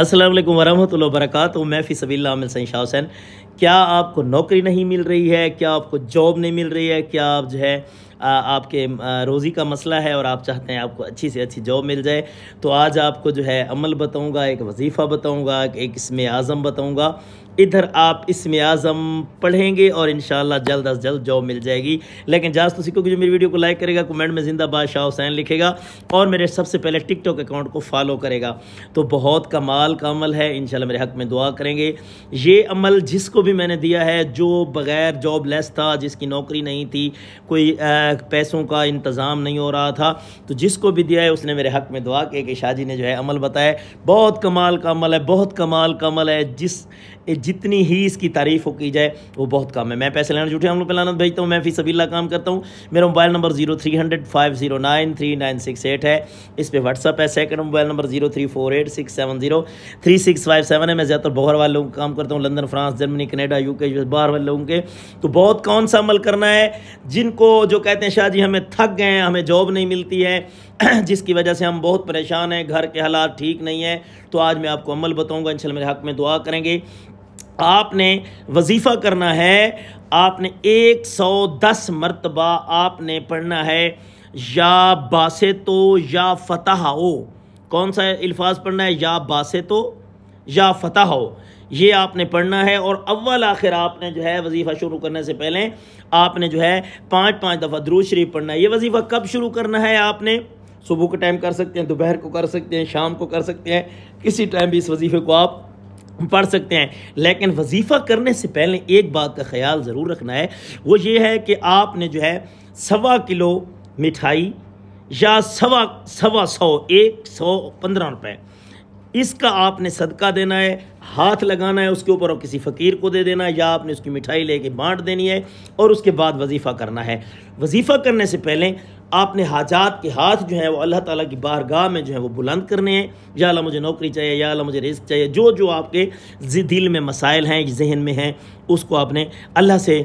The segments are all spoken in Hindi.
असलम वरहमल वरक मैं फ़िसबिल्ला आमिल सैन शाह हुसैन क्या आपको नौकरी नहीं मिल रही है क्या आपको जॉब नहीं मिल रही है क्या आप जो है आपके रोज़ी का मसला है और आप चाहते हैं आपको अच्छी से अच्छी जॉब मिल जाए तो आज आपको जो है अमल बताऊँगा एक वजीफ़ा बताऊँगा एक इसमें आज़म बताऊँगा इधर आप इसमें आज़म पढ़ेंगे और इन जल्द अज जल्द जॉब मिल जाएगी लेकिन जाज तो सीखोगे जो मेरी वीडियो को लाइक करेगा कमेंट में जिंदाबाद शाह हुसैन लिखेगा और मेरे सबसे पहले टिकटॉक अकाउंट को फॉलो करेगा तो बहुत कमाल का अमल है इन मेरे हक में दुआ करेंगे ये अमल जिसको भी मैंने दिया है जो बग़ैर जॉब लेस था जिसकी नौकरी नहीं थी कोई आ, पैसों का इंतज़ाम नहीं हो रहा था तो जिसको भी दिया है उसने मेरे हक़ में दुआ किया कि शाह जी ने जो है अमल बताया बहुत कमाल का अमल है बहुत कमाल का अमल है जिस जितनी ही इसकी तारीफ़ हो की जाए वो बहुत कम है मैं पैसे लेना झूठे हम लोग पे लानत भेजता हूँ मैं फिर सभी काम करता हूँ मेरा mobile number zero three hundred five zero nine three nine six eight है इस पर व्हाट्सअप है second mobile number zero three four eight six seven zero three six five seven है मैं ज़्यादातर बाहर वाले लोगों का काम करता हूँ London France Germany Canada U K बाहर वाले लोगों के तो बहुत कौन सा अमल करना है जिनको जो कहते कहते हैं शाह जी हमें थक गए हैं हमें जॉब नहीं मिलती है जिसकी वजह से हम बहुत परेशान हैं घर के हालात ठीक नहीं है तो आज मैं आपको अमल बताऊंगा इंशाल्लाह मेरे हक में दुआ करेंगे आपने वजीफ़ा करना है आपने एक सौ दस मरतबा आपने पढ़ना है या बासे तो या फतह कौन सा अल्फाज पढ़ना है या बासे तो या फतह हो ये आपने पढ़ना है और अव्वल आखिर आपने जो है वजीफ़ा शुरू करने से पहले आपने जो है पाँच पाँच दफ़ा द्रूज शरीफ पढ़ना है ये वजीफ़ा कब शुरू करना है आपने सुबह के टाइम कर सकते हैं दोपहर को कर सकते हैं शाम को कर सकते हैं किसी टाइम भी इस वजीफ़े को आप पढ़ सकते हैं लेकिन वजीफ़ा करने से पहले एक बात का ख्याल ज़रूर रखना है वो ये है कि आपने जो है सवा किलो मिठाई या सवा सवा सौ एक सौ पंद्रह रुपये इसका आपने सदका देना है हाथ लगाना है उसके ऊपर और किसी फ़कीर को दे देना है या आपने उसकी मिठाई लेके बांट देनी है और उसके बाद वजीफ़ा करना है वजीफ़ा करने से पहले आपने हाजात के हाथ जो हैं वो अल्लाह ताला की बारगाह में जो है वो बुलंद करने हैं या अल्लाह मुझे नौकरी चाहिए या अल्लाह मुझे रिस्क चाहिए जो जो आपके दिल में मसाइल हैं जहन में हैं उसको आपने अल्लाह से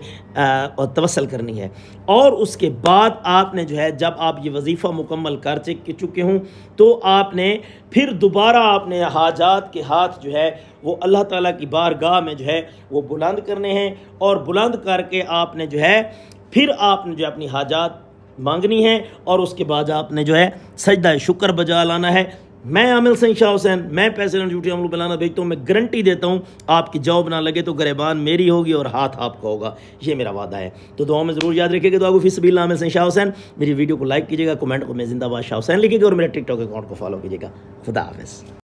तवसल करनी है और उसके बाद आपने जो है जब आप ये वजीफ़ा मुकम्मल कर चुके हों तो आपने फिर दोबारा आपने हाजात के हाथ जो है वो अल्लाह ताला की बारगाह में जो है वो बुलंद करने हैं और बुलंद करके आपने जो है फिर आपने जो अपनी हाजात मांगनी है और उसके बाद आपने जो है सजदा शुक्र बजा लाना है मैं आमिल सिंह शाह हुसैन मैं पैसे ड्यूटी अमलू बलाना भेजता हूँ मैं गारंटी देता हूँ आपकी जॉब ना लगे तो गरेबान मेरी होगी और हाथ आपका होगा ये मेरा वादा है तो दुआ में ज़रूर याद रखिएगा दुआ को फीस बिल्ला आमिल सिंह शाह हुसैन मेरी वीडियो को लाइक कीजिएगा कमेंट को मैं जिंदाबाद शाह हुसैन लिखेगा और मेरे टिकटॉक अकाउंट को फॉलो कीजिएगा खुदा हाफ़